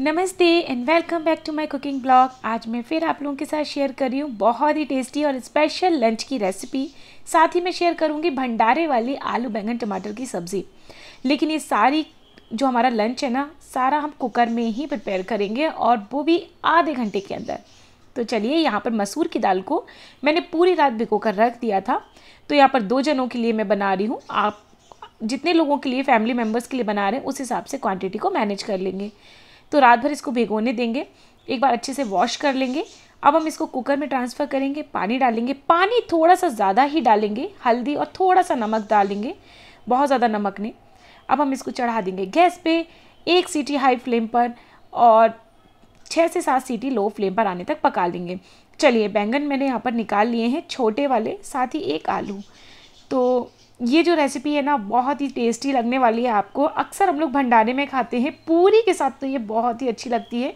नमस्ते and welcome back to my cooking blog आज मैं फिर आप लोगों के साथ शेयर कर रही हूँ बहुत ही टेस्टी और स्पेशल लंच की रेसिपी साथ ही मैं शेयर करूँगी भंडारे वाली आलू बैंगन टमाटर की सब्ज़ी लेकिन ये सारी जो हमारा लंच है ना सारा हम कुकर में ही प्रिपेयर करेंगे और वो भी आधे घंटे के अंदर तो चलिए यहाँ पर मसूर की दाल को मैंने पूरी रात भिगो कर रख दिया था तो यहाँ पर दो जनों के लिए मैं बना रही हूँ आप जितने लोगों के लिए फैमिली मेम्बर्स के लिए बना रहे हैं उस हिसाब से क्वांटिटी को मैनेज कर लेंगे तो रात भर इसको भिगोने देंगे एक बार अच्छे से वॉश कर लेंगे अब हम इसको कुकर में ट्रांसफ़र करेंगे पानी डालेंगे पानी थोड़ा सा ज़्यादा ही डालेंगे हल्दी और थोड़ा सा नमक डालेंगे बहुत ज़्यादा नमक नहीं अब हम इसको चढ़ा देंगे गैस पे एक सीटी हाई फ्लेम पर और छः से सात सीटी लो फ्लेम पर आने तक पका लेंगे चलिए बैंगन मैंने यहाँ पर निकाल लिए हैं छोटे वाले साथ ही एक आलू तो ये जो रेसिपी है ना बहुत ही टेस्टी लगने वाली है आपको अक्सर हम लोग भंडारे में खाते हैं पूरी के साथ तो ये बहुत ही अच्छी लगती है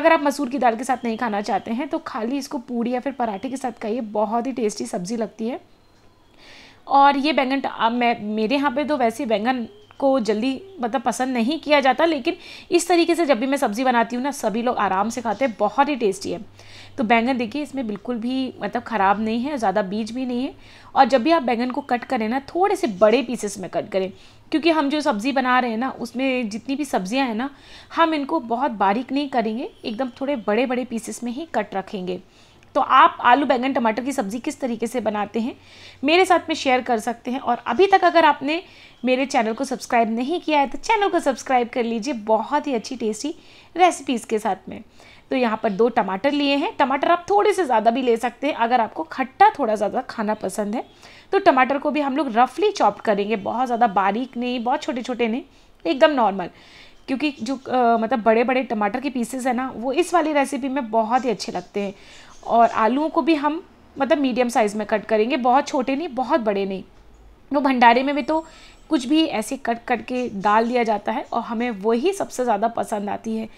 अगर आप मसूर की दाल के साथ नहीं खाना चाहते हैं तो खाली इसको पूरी या फिर पराठे के साथ खाइए बहुत ही टेस्टी सब्ज़ी लगती है और ये बैंगन मैं मेरे यहाँ पे तो वैसे बैंगन को जल्दी मतलब पसंद नहीं किया जाता लेकिन इस तरीके से जब भी मैं सब्ज़ी बनाती हूँ ना सभी लोग आराम से खाते हैं बहुत ही टेस्टी है तो बैंगन देखिए इसमें बिल्कुल भी मतलब ख़राब नहीं है ज़्यादा बीज भी नहीं है और जब भी आप बैंगन को कट करें ना थोड़े से बड़े पीसेस में कट करें क्योंकि हम जो सब्ज़ी बना रहे हैं ना उसमें जितनी भी सब्ज़ियाँ हैं ना हम इनको बहुत बारीक नहीं करेंगे एकदम थोड़े बड़े बड़े पीसेस में ही कट रखेंगे तो आप आलू बैंगन टमाटर की सब्ज़ी किस तरीके से बनाते हैं मेरे साथ में शेयर कर सकते हैं और अभी तक अगर आपने मेरे चैनल को सब्सक्राइब नहीं किया है तो चैनल को सब्सक्राइब कर लीजिए बहुत ही अच्छी टेस्टी रेसिपीज़ के साथ में तो यहाँ पर दो टमाटर लिए हैं टमाटर आप थोड़े से ज़्यादा भी ले सकते हैं अगर आपको खट्टा थोड़ा ज़्यादा खाना पसंद है तो टमाटर को भी हम लोग रफली चॉप करेंगे बहुत ज़्यादा बारीक नहीं बहुत छोटे छोटे नहीं एकदम नॉर्मल क्योंकि जो आ, मतलब बड़े बड़े टमाटर के पीसेस है ना वो इस वाली रेसिपी में बहुत ही अच्छे लगते हैं और आलूओं को भी हम मतलब मीडियम साइज़ में कट करेंगे बहुत छोटे नहीं बहुत बड़े नहीं वो तो भंडारे में भी तो कुछ भी ऐसे कट कट के डाल दिया जाता है और हमें वही सबसे ज़्यादा पसंद आती है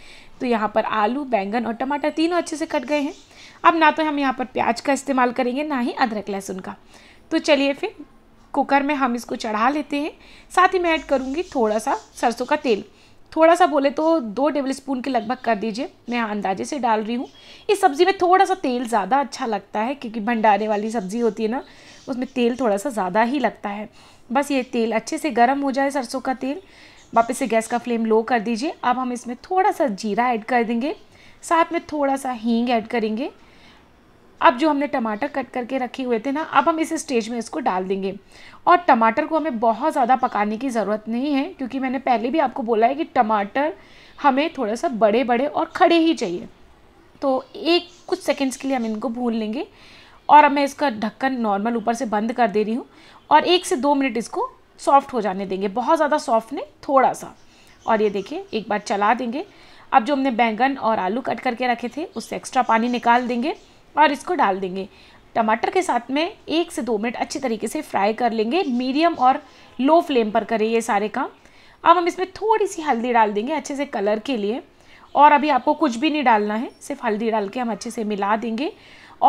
तो यहाँ पर आलू बैंगन और टमाटर तीनों अच्छे से कट गए हैं अब ना तो हम यहाँ पर प्याज का इस्तेमाल करेंगे ना ही अदरक लहसुन का तो चलिए फिर कुकर में हम इसको चढ़ा लेते हैं साथ ही मैं ऐड करूँगी थोड़ा सा सरसों का तेल थोड़ा सा बोले तो दो टेबल स्पून के लगभग कर दीजिए मैं अंदाजे से डाल रही हूँ इस सब्ज़ी में थोड़ा सा तेल ज़्यादा अच्छा लगता है क्योंकि भंडारे वाली सब्ज़ी होती है ना उसमें तेल थोड़ा सा ज़्यादा ही लगता है बस ये तेल अच्छे से गर्म हो जाए सरसों का तेल वापस से गैस का फ्लेम लो कर दीजिए अब हम इसमें थोड़ा सा जीरा ऐड कर देंगे साथ में थोड़ा सा हींग ऐड करेंगे अब जो हमने टमाटर कट करके रखे हुए थे ना अब हम इस स्टेज में इसको डाल देंगे और टमाटर को हमें बहुत ज़्यादा पकाने की ज़रूरत नहीं है क्योंकि मैंने पहले भी आपको बोला है कि टमाटर हमें थोड़ा सा बड़े बड़े और खड़े ही चाहिए तो एक कुछ सेकंड्स के लिए हम इनको भून लेंगे और अब मैं इसका ढक्कन नॉर्मल ऊपर से बंद कर दे रही हूँ और एक से दो मिनट इसको सॉफ्ट हो जाने देंगे बहुत ज़्यादा सॉफ्ट नहीं थोड़ा सा और ये देखिए एक बार चला देंगे अब जो हमने बैंगन और आलू कट करके रखे थे उससे एक्स्ट्रा पानी निकाल देंगे और इसको डाल देंगे टमाटर के साथ में एक से दो मिनट अच्छे तरीके से फ्राई कर लेंगे मीडियम और लो फ्लेम पर करें ये सारे काम अब हम इसमें थोड़ी सी हल्दी डाल देंगे अच्छे से कलर के लिए और अभी आपको कुछ भी नहीं डालना है सिर्फ हल्दी डाल के हम अच्छे से मिला देंगे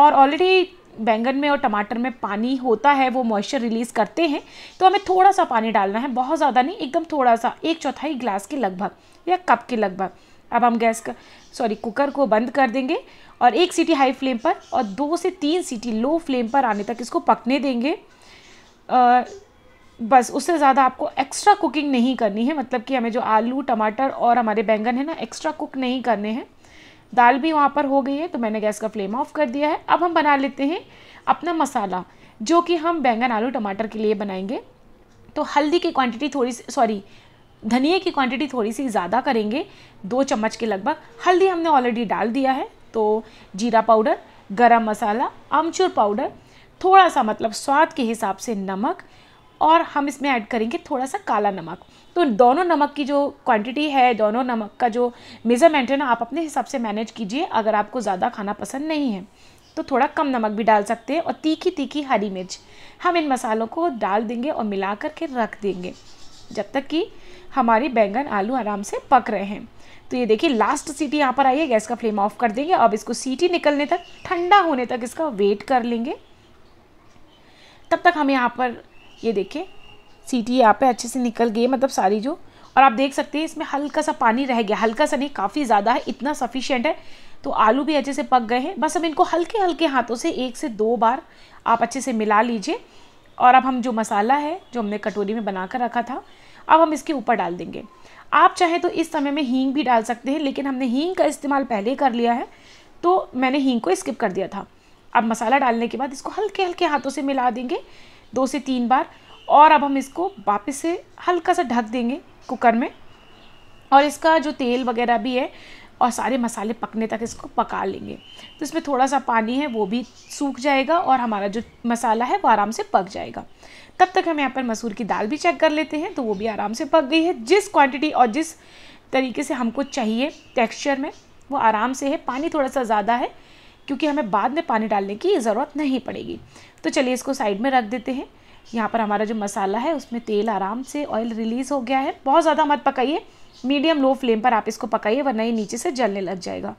और ऑलरेडी बैंगन में और टमाटर में पानी होता है वो मॉइस्चर रिलीज़ करते हैं तो हमें थोड़ा सा पानी डालना है बहुत ज़्यादा नहीं एकदम थोड़ा सा एक चौथाई ग्लास के लगभग या कप के लगभग अब हम गैस का सॉरी कुकर को बंद कर देंगे और एक सीटी हाई फ्लेम पर और दो से तीन सीटी लो फ्लेम पर आने तक इसको पकने देंगे आ, बस उससे ज़्यादा आपको एक्स्ट्रा कुकिंग नहीं करनी है मतलब कि हमें जो आलू टमाटर और हमारे बैंगन है ना एक्स्ट्रा कुक नहीं करने हैं दाल भी वहाँ पर हो गई है तो मैंने गैस का फ्लेम ऑफ कर दिया है अब हम बना लेते हैं अपना मसाला जो कि हम बैंगन आलू टमाटर के लिए बनाएंगे तो हल्दी की क्वांटिटी थोड़ी सी सॉरी धनिए की क्वांटिटी थोड़ी सी ज़्यादा करेंगे दो चम्मच के लगभग हल्दी हमने ऑलरेडी डाल दिया है तो जीरा पाउडर गरम मसाला आमचूर पाउडर थोड़ा सा मतलब स्वाद के हिसाब से नमक और हम इसमें ऐड करेंगे थोड़ा सा काला नमक तो दोनों नमक की जो क्वांटिटी है दोनों नमक का जो मेज़रमेंट है ना आप अपने हिसाब से मैनेज कीजिए अगर आपको ज़्यादा खाना पसंद नहीं है तो थोड़ा कम नमक भी डाल सकते हैं और तीखी तीखी हरी मिर्च हम इन मसालों को डाल देंगे और मिला करके रख देंगे जब तक कि हमारे बैंगन आलू आराम से पक रहे हैं तो ये देखिए लास्ट सीटी यहाँ पर आई है गैस का फ्लेम ऑफ कर देंगे अब इसको सीटी निकलने तक ठंडा होने तक इसका वेट कर लेंगे तब तक हम यहाँ पर ये देखिए सीटी यहाँ पे अच्छे से निकल गई मतलब सारी जो और आप देख सकते हैं इसमें हल्का सा पानी रह गया हल्का सा नहीं काफ़ी ज़्यादा है इतना सफिशियंट है तो आलू भी अच्छे से पक गए हैं बस हम इनको हल्के हल्के हाथों से एक से दो बार आप अच्छे से मिला लीजिए और अब हम जो मसाला है जो हमने कटोरी में बना कर रखा था अब हम इसके ऊपर डाल देंगे आप चाहे तो इस समय में हींग भी डाल सकते हैं लेकिन हमने हींग का इस्तेमाल पहले कर लिया है तो मैंने हींग को स्किप कर दिया था अब मसाला डालने के बाद इसको हल्के हल्के हाथों से मिला देंगे दो से तीन बार और अब हम इसको वापस से हल्का सा ढक देंगे कुकर में और इसका जो तेल वगैरह भी है और सारे मसाले पकने तक इसको पका लेंगे तो इसमें थोड़ा सा पानी है वो भी सूख जाएगा और हमारा जो मसाला है वो आराम से पक जाएगा तब तक हम यहाँ पर मसूर की दाल भी चेक कर लेते हैं तो वो भी आराम से पक गई है जिस क्वांटिटी और जिस तरीके से हमको चाहिए टेक्स्चर में वो आराम से है पानी थोड़ा सा ज़्यादा है क्योंकि हमें बाद में पानी डालने की ज़रूरत नहीं पड़ेगी तो चलिए इसको साइड में रख देते हैं यहाँ पर हमारा जो मसाला है उसमें तेल आराम से ऑयल रिलीज़ हो गया है बहुत ज़्यादा मत पकाइए मीडियम लो फ्लेम पर आप इसको पकाइए वरना ये नीचे से जलने लग जाएगा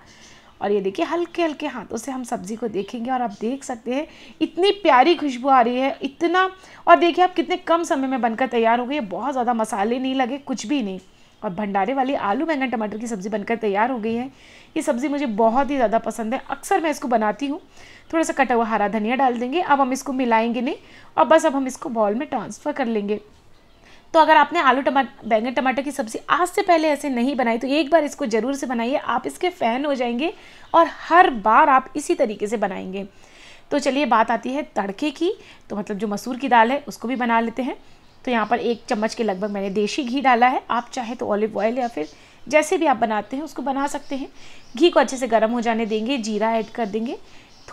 और ये देखिए हल्के हल्के हाथों से हम सब्ज़ी को देखेंगे और आप देख सकते हैं इतनी प्यारी खुशबू आ रही है इतना और देखिए आप कितने कम समय में बनकर तैयार हो गई है बहुत ज़्यादा मसाले नहीं लगे कुछ भी नहीं और भंडारे वाली आलू बैंगन टमाटर की सब्ज़ी बनकर तैयार हो गई है ये सब्ज़ी मुझे बहुत ही ज़्यादा पसंद है अक्सर मैं इसको बनाती हूँ थोड़ा सा कटा हुआ हरा धनिया डाल देंगे अब हम इसको मिलाएंगे नहीं और बस अब हम इसको बॉल में ट्रांसफ़र कर लेंगे तो अगर आपने आलू टमाटर बैंगन टमाटर की सब्ज़ी आज से पहले ऐसे नहीं बनाई तो एक बार इसको ज़रूर से बनाइए आप इसके फ़ैन हो जाएंगे और हर बार आप इसी तरीके से बनाएंगे तो चलिए बात आती है तड़के की तो मतलब जो मसूर की दाल है उसको भी बना लेते हैं तो यहाँ पर एक चम्मच के लगभग मैंने देशी घी डाला है आप चाहे तो ऑलिव ऑयल या फिर जैसे भी आप बनाते हैं उसको बना सकते हैं घी को अच्छे से गर्म हो जाने देंगे जीरा ऐड कर देंगे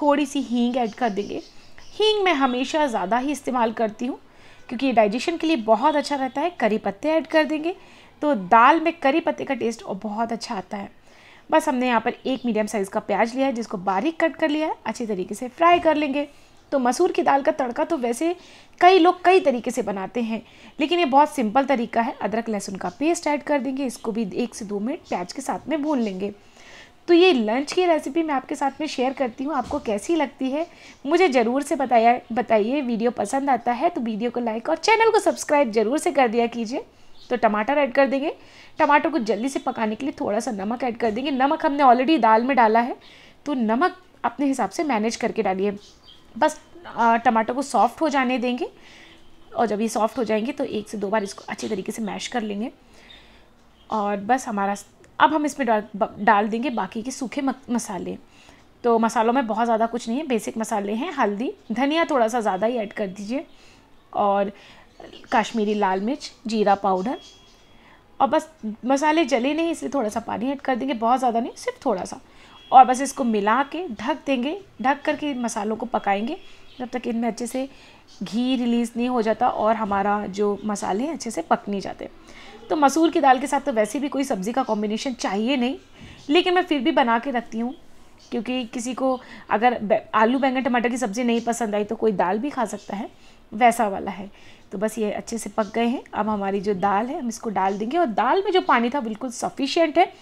थोड़ी सी हींग ऐड कर देंगे हींग मैं हमेशा ज़्यादा ही इस्तेमाल करती हूँ क्योंकि ये डाइजेशन के लिए बहुत अच्छा रहता है करी पत्ते ऐड कर देंगे तो दाल में करी पत्ते का टेस्ट और बहुत अच्छा आता है बस हमने यहाँ पर एक मीडियम साइज़ का प्याज लिया है जिसको बारीक कट कर लिया है अच्छी तरीके से फ्राई कर लेंगे तो मसूर की दाल का तड़का तो वैसे कई लोग कई तरीके से बनाते हैं लेकिन ये बहुत सिंपल तरीका है अदरक लहसुन का पेस्ट ऐड कर देंगे इसको भी एक से दो मिनट प्याज के साथ में भून लेंगे तो ये लंच की रेसिपी मैं आपके साथ में शेयर करती हूँ आपको कैसी लगती है मुझे ज़रूर से बताया बताइए वीडियो पसंद आता है तो वीडियो को लाइक और चैनल को सब्सक्राइब ज़रूर से कर दिया कीजिए तो टमाटर ऐड कर देंगे टमाटर को जल्दी से पकाने के लिए थोड़ा सा नमक ऐड कर देंगे नमक हमने ऑलरेडी दाल में डाला है तो नमक अपने हिसाब से मैनेज करके डालिए बस टमाटर को सॉफ्ट हो जाने देंगे और जब ये सॉफ्ट हो जाएंगे तो एक से दो बार इसको अच्छे तरीके से मैश कर लेंगे और बस हमारा अब हम इसमें डाल डाल देंगे बाकी के सूखे मसाले तो मसालों में बहुत ज़्यादा कुछ नहीं है बेसिक मसाले हैं हल्दी धनिया थोड़ा सा ज़्यादा ही ऐड कर दीजिए और काश्मीरी लाल मिर्च जीरा पाउडर और बस मसाले जले नहीं इसलिए थोड़ा सा पानी ऐड कर देंगे बहुत ज़्यादा नहीं सिर्फ थोड़ा सा और बस इसको मिला के ढक देंगे ढक करके मसालों को पकाएंगे जब तक इनमें अच्छे से घी रिलीज़ नहीं हो जाता और हमारा जो मसाले हैं अच्छे से पक नहीं जाते तो मसूर की दाल के साथ तो वैसे भी कोई सब्ज़ी का कॉम्बिनेशन चाहिए नहीं लेकिन मैं फिर भी बना के रखती हूँ क्योंकि किसी को अगर आलू बैंगन टमाटर की सब्ज़ी नहीं पसंद आई तो कोई दाल भी खा सकता है वैसा वाला है तो बस ये अच्छे से पक गए हैं अब हमारी जो दाल है हम इसको डाल देंगे और दाल में जो पानी था बिल्कुल सफिशियंट है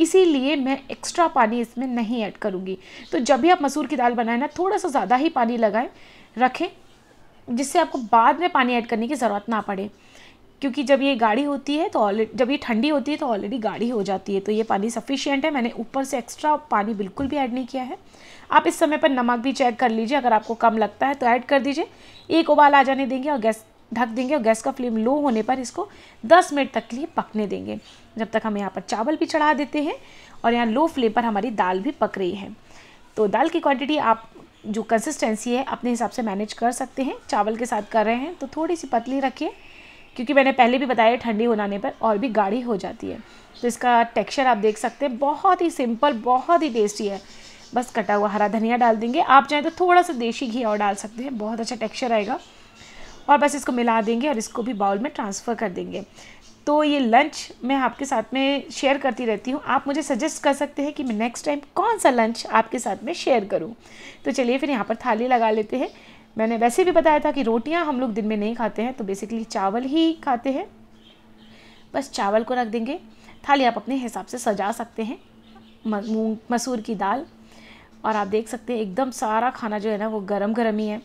इसीलिए मैं एक्स्ट्रा पानी इसमें नहीं ऐड करूँगी तो जब भी आप मसूर की दाल बनाएं ना थोड़ा सा ज़्यादा ही पानी लगाएं रखें जिससे आपको बाद में पानी ऐड करने की ज़रूरत ना पड़े क्योंकि जब ये गाढ़ी होती है तो ऑलरेडी जब ये ठंडी होती है तो ऑलरेडी गाढ़ी हो जाती है तो ये पानी सफिशियंट है मैंने ऊपर से एक्स्ट्रा पानी बिल्कुल भी ऐड नहीं किया है आप इस समय पर नमक भी चेक कर लीजिए अगर आपको कम लगता है तो ऐड कर दीजिए एक उबाल आ जाने देंगे और गैस ढक देंगे और गैस का फ्लेम लो होने पर इसको 10 मिनट तक के लिए पकने देंगे जब तक हम यहाँ पर चावल भी चढ़ा देते हैं और यहाँ लो फ्लेम पर हमारी दाल भी पक रही है तो दाल की क्वांटिटी आप जो कंसिस्टेंसी है अपने हिसाब से मैनेज कर सकते हैं चावल के साथ कर रहे हैं तो थोड़ी सी पतली रखिए क्योंकि मैंने पहले भी बताया ठंडी बनाने पर और भी गाढ़ी हो जाती है तो इसका टेक्सचर आप देख सकते हैं बहुत ही सिंपल बहुत ही टेस्टी है बस कटा हुआ हरा धनिया डाल देंगे आप चाहें तो थोड़ा सा देशी घी और डाल सकते हैं बहुत अच्छा टेक्सचर आएगा और बस इसको मिला देंगे और इसको भी बाउल में ट्रांसफ़र कर देंगे तो ये लंच मैं आपके साथ में शेयर करती रहती हूँ आप मुझे सजेस्ट कर सकते हैं कि मैं नेक्स्ट टाइम कौन सा लंच आपके साथ में शेयर करूँ तो चलिए फिर यहाँ पर थाली लगा लेते हैं मैंने वैसे भी बताया था कि रोटियाँ हम लोग दिन में नहीं खाते हैं तो बेसिकली चावल ही खाते हैं बस चावल को रख देंगे थाली आप अपने हिसाब से सजा सकते हैं मूंग मसूर की दाल और आप देख सकते हैं एकदम सारा खाना जो है ना वो गरम गर्म ही है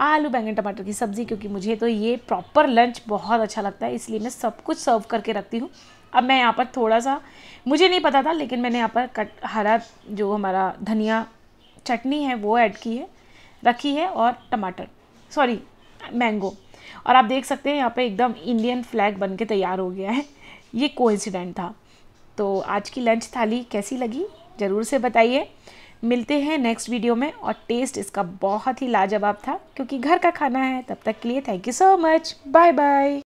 आलू बैंगन टमाटर की सब्ज़ी क्योंकि मुझे तो ये प्रॉपर लंच बहुत अच्छा लगता है इसलिए मैं सब कुछ सर्व करके रखती हूँ अब मैं यहाँ पर थोड़ा सा मुझे नहीं पता था लेकिन मैंने यहाँ पर कट हरा जो हमारा धनिया चटनी है वो ऐड की है रखी है और टमाटर सॉरी मैंगो और आप देख सकते हैं यहाँ पे एकदम इंडियन फ्लैग बन के तैयार हो गया है ये कोइंसिडेंट था तो आज की लंच थाली कैसी लगी ज़रूर से बताइए मिलते हैं नेक्स्ट वीडियो में और टेस्ट इसका बहुत ही लाजवाब था क्योंकि घर का खाना है तब तक के लिए thank you so much bye bye